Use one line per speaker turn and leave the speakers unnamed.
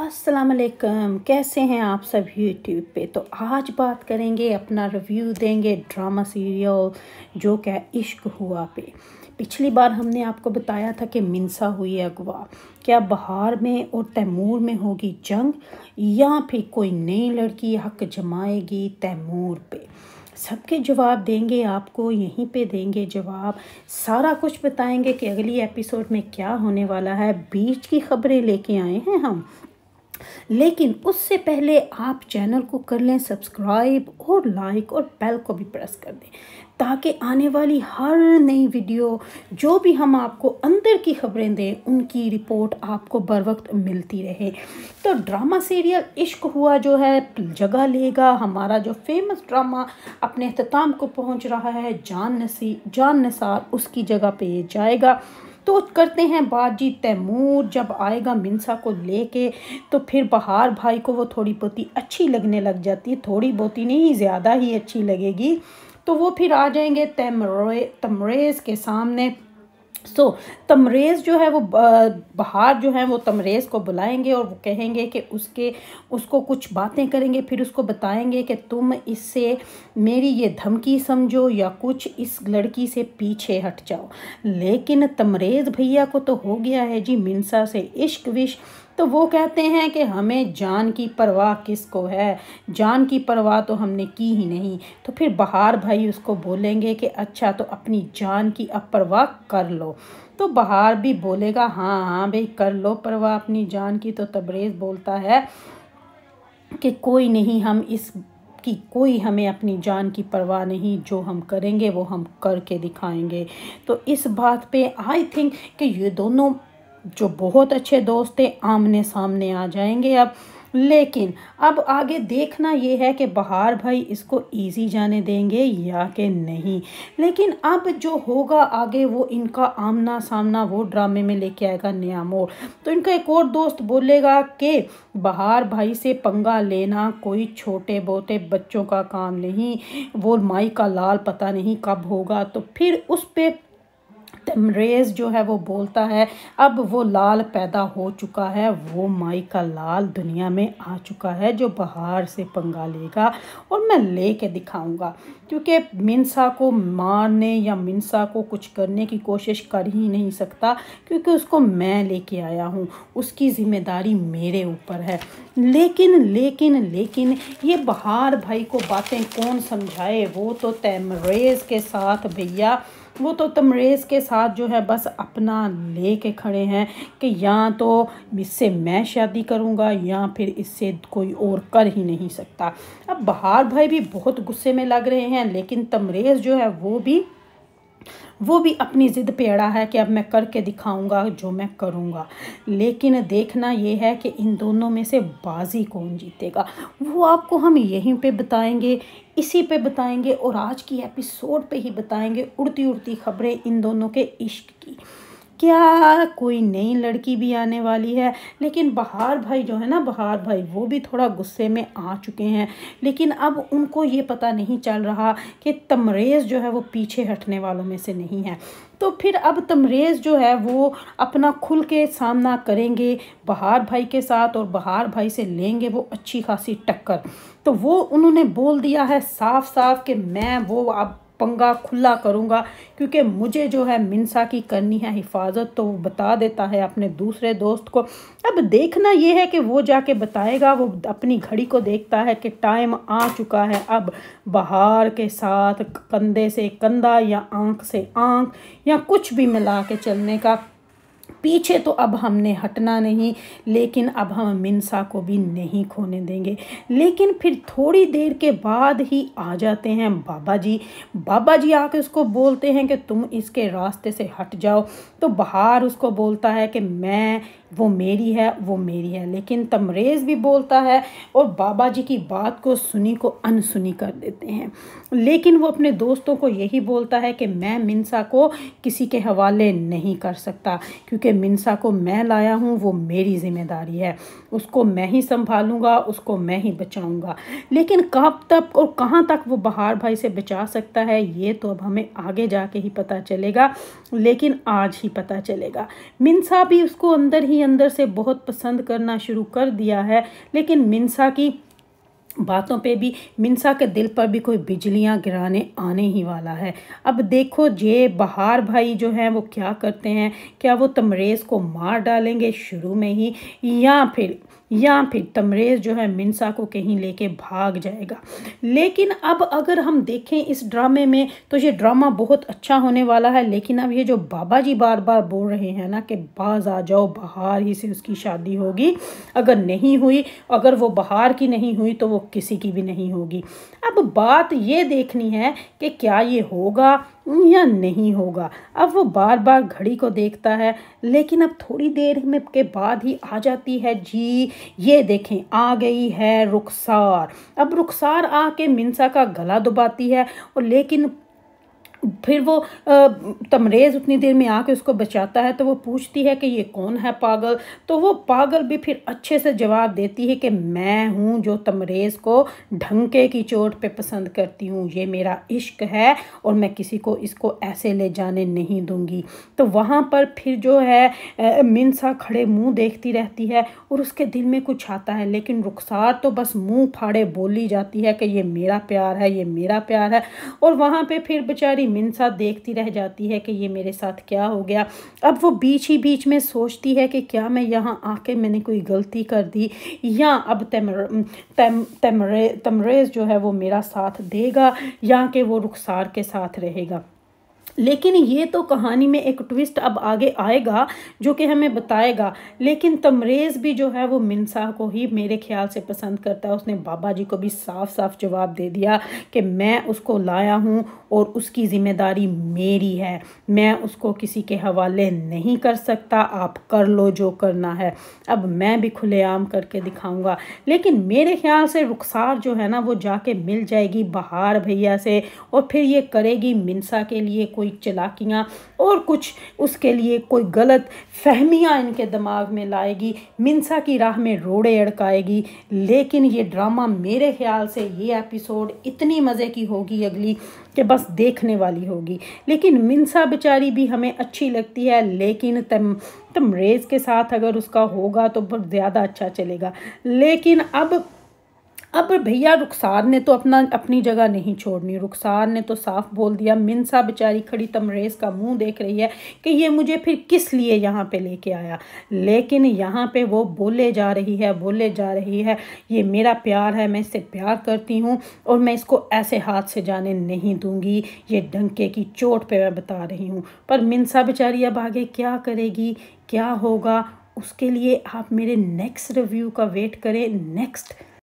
असलकम कैसे हैं आप सब यूट्यूब पे तो आज बात करेंगे अपना रिव्यू देंगे ड्रामा सीरियल जो क्या इश्क हुआ पे पिछली बार हमने आपको बताया था कि मिनसा हुई अगवा क्या बहार में और तैमूर में होगी जंग या फिर कोई नई लड़की हक जमाएगी तैमूर पे सबके जवाब देंगे आपको यहीं पे देंगे जवाब सारा कुछ बताएंगे कि अगली एपिसोड में क्या होने वाला है बीच की खबरें लेके आए हैं हम लेकिन उससे पहले आप चैनल को कर लें सब्सक्राइब और लाइक और बेल को भी प्रेस कर दें ताकि आने वाली हर नई वीडियो जो भी हम आपको अंदर की खबरें दें उनकी रिपोर्ट आपको बर वक्त मिलती रहे तो ड्रामा सीरियल इश्क हुआ जो है जगह लेगा हमारा जो फेमस ड्रामा अपने अख्ताम को पहुंच रहा है जान नसी जान नसार उसकी जगह पे जाएगा तो करते हैं जी तैमूर जब आएगा मिनसा को लेके तो फिर बहार भाई को वो थोड़ी बहुत ही अच्छी लगने लग जाती है थोड़ी बहुत ही नहीं ज़्यादा ही अच्छी लगेगी तो वो फिर आ जाएंगे तैमरे तमरेज़ के सामने सो so, तमरेज़ जो है वो बाहर जो है वो तमरेज़ को बुलाएंगे और वो कहेंगे कि उसके उसको कुछ बातें करेंगे फिर उसको बताएंगे कि तुम इससे मेरी ये धमकी समझो या कुछ इस लड़की से पीछे हट जाओ लेकिन तमरेज़ भैया को तो हो गया है जी मिनसा से इश्क विश तो वो कहते हैं कि हमें जान की परवाह किसको है जान की परवाह तो हमने की ही नहीं तो फिर बहार भाई उसको बोलेंगे कि अच्छा तो अपनी जान की अब परवाह कर लो तो बहार भी बोलेगा हाँ हाँ भाई कर लो परवाह अपनी जान की तो तबरेज़ बोलता है कि कोई नहीं हम इस कि कोई हमें अपनी जान की परवाह नहीं जो हम करेंगे वो हम करके दिखाएंगे तो इस बात पे आई थिंक कि ये दोनों जो बहुत अच्छे दोस्त थे आमने सामने आ जाएंगे अब लेकिन अब आगे देखना ये है कि बहार भाई इसको इजी जाने देंगे या कि नहीं लेकिन अब जो होगा आगे वो इनका आमना सामना वो ड्रामे में लेके आएगा नया मोड़ तो इनका एक और दोस्त बोलेगा कि बहार भाई से पंगा लेना कोई छोटे बोते बच्चों का काम नहीं वो माई का लाल पता नहीं कब होगा तो फिर उस पर तमरेज़ जो है वो बोलता है अब वो लाल पैदा हो चुका है वो माई का लाल दुनिया में आ चुका है जो बाहर से पंगा लेगा और मैं ले कर दिखाऊँगा क्योंकि मिनसा को मारने या मिनसा को कुछ करने की कोशिश कर ही नहीं सकता क्योंकि उसको मैं लेके आया हूँ उसकी ज़िम्मेदारी मेरे ऊपर है लेकिन लेकिन लेकिन ये बहार भाई को बातें कौन समझाए वो तो तमरेज़ के साथ भैया वो तो तमरेज़ के साथ जो है बस अपना ले के खड़े हैं कि या तो इससे मैं शादी करूँगा या फिर इससे कोई और कर ही नहीं सकता अब बहार भाई भी बहुत गुस्से में लग रहे हैं लेकिन तमरेज़ जो है वो भी वो भी अपनी ज़िद पे अड़ा है कि अब मैं करके दिखाऊंगा जो मैं करूंगा लेकिन देखना ये है कि इन दोनों में से बाजी कौन जीतेगा वो आपको हम यहीं पे बताएंगे इसी पे बताएंगे और आज की एपिसोड पे ही बताएंगे उड़ती उड़ती खबरें इन दोनों के इश्क की क्या कोई नई लड़की भी आने वाली है लेकिन बहार भाई जो है ना बहार भाई वो भी थोड़ा गुस्से में आ चुके हैं लेकिन अब उनको ये पता नहीं चल रहा कि तमरेज़ जो है वो पीछे हटने वालों में से नहीं है तो फिर अब तमरेज़ जो है वो अपना खुल के सामना करेंगे बहार भाई के साथ और बहार भाई से लेंगे वो अच्छी खासी टक्कर तो वो उन्होंने बोल दिया है साफ साफ कि मैं वो अब पंगा खुला करूँगा क्योंकि मुझे जो है मिनसा की करनी है हिफाजत तो वो बता देता है अपने दूसरे दोस्त को अब देखना ये है कि वो जाके बताएगा वो अपनी घड़ी को देखता है कि टाइम आ चुका है अब बहार के साथ कंधे से कंधा या आंख से आंख या कुछ भी मिला के चलने का पीछे तो अब हमने हटना नहीं लेकिन अब हम मिनसा को भी नहीं खोने देंगे लेकिन फिर थोड़ी देर के बाद ही आ जाते हैं बाबा जी बाबा जी आके उसको बोलते हैं कि तुम इसके रास्ते से हट जाओ तो बाहर उसको बोलता है कि मैं वो मेरी है वो मेरी है लेकिन तमरेज़ भी बोलता है और बाबा जी की बात को सुनी को अनसुनी कर देते हैं लेकिन वो अपने दोस्तों को यही बोलता है कि मैं मिनसा को किसी के हवाले नहीं कर सकता क्योंकि मिनसा को मैं लाया हूँ वो मेरी ज़िम्मेदारी है उसको मैं ही संभालूँगा उसको मैं ही बचाऊँगा लेकिन कब तक और कहाँ तक वो बहार भाई से बचा सकता है ये तो अब हमें आगे जा ही पता चलेगा लेकिन आज ही पता चलेगा मिनसा भी उसको अंदर ही अंदर से बहुत पसंद करना शुरू कर दिया है लेकिन मिनसा की बातों पे भी मिनसा के दिल पर भी कोई बिजलियां गिराने आने ही वाला है अब देखो ये बहार भाई जो हैं वो क्या करते हैं क्या वो तमरेज़ को मार डालेंगे शुरू में ही या फिर या फिर तमरेज़ जो है मिनसा को कहीं लेके भाग जाएगा लेकिन अब अगर हम देखें इस ड्रामे में तो ये ड्रामा बहुत अच्छा होने वाला है लेकिन अब ये जो बाबा जी बार बार बोल रहे हैं ना कि बाज आ जाओ बहार ही से उसकी शादी होगी अगर नहीं हुई अगर वो बहार की नहीं हुई तो वो किसी की भी नहीं होगी अब बात ये देखनी है कि क्या ये होगा या नहीं होगा अब वो बार बार घड़ी को देखता है लेकिन अब थोड़ी देर में के बाद ही आ जाती है जी ये देखें आ गई है रुखसार अब रुखसार आके मिनसा का गला दुबाती है और लेकिन फिर वो तमरेज़ उतनी देर में आके उसको बचाता है तो वो पूछती है कि ये कौन है पागल तो वो पागल भी फिर अच्छे से जवाब देती है कि मैं हूँ जो तमरेज़ को ढंके की चोट पे पसंद करती हूँ ये मेरा इश्क है और मैं किसी को इसको ऐसे ले जाने नहीं दूँगी तो वहाँ पर फिर जो है मिनसा खड़े मुँह देखती रहती है और उसके दिल में कुछ आता है लेकिन रुखसार तो बस मुँह फाड़े बोली जाती है कि ये मेरा प्यार है ये मेरा प्यार है और वहाँ पर फिर बेचारी मिनसा देखती रह जाती है कि ये मेरे साथ क्या हो गया अब वो बीच ही बीच में सोचती है कि क्या मैं यहाँ आके मैंने कोई गलती कर दी या अब तमरेज़ जो है वो मेरा साथ देगा या कि वो रुखसार के साथ रहेगा लेकिन ये तो कहानी में एक ट्विस्ट अब आगे आएगा जो कि हमें बताएगा लेकिन तमरेज़ भी जो है वो मिनसा को ही मेरे ख्याल से पसंद करता है उसने बाबा जी को भी साफ साफ जवाब दे दिया कि मैं उसको लाया हूँ और उसकी ज़िम्मेदारी मेरी है मैं उसको किसी के हवाले नहीं कर सकता आप कर लो जो करना है अब मैं भी खुलेआम करके दिखाऊँगा लेकिन मेरे ख्याल से रुखसार जो है ना वो जाके मिल जाएगी बहार भैया से और फिर ये करेगी मिनसा के लिए कोई कोई चलाकियाँ और कुछ उसके लिए कोई गलत फहमियाँ इनके दिमाग में लाएगी मिनसा की राह में रोड़े अड़काएगी लेकिन ये ड्रामा मेरे ख्याल से ये एपिसोड इतनी मज़े की होगी अगली कि बस देखने वाली होगी लेकिन मिनसा बेचारी भी हमें अच्छी लगती है लेकिन तम तमरेज़ के साथ अगर उसका होगा तो बहुत ज़्यादा अच्छा चलेगा लेकिन अब अब भैया रुखसार ने तो अपना अपनी जगह नहीं छोड़नी रुखसार ने तो साफ बोल दिया मिनसा बेचारी खड़ी तमरेज़ का मुंह देख रही है कि ये मुझे फिर किस लिए यहाँ पे लेके आया लेकिन यहाँ पे वो बोले जा रही है बोले जा रही है ये मेरा प्यार है मैं इससे प्यार करती हूँ और मैं इसको ऐसे हाथ से जाने नहीं दूंगी ये डंके की चोट पर मैं बता रही हूँ पर मिनसा बेचारी अब आगे क्या करेगी क्या होगा उसके लिए आप मेरे नेक्स्ट रिव्यू का वेट करें नेक्स्ट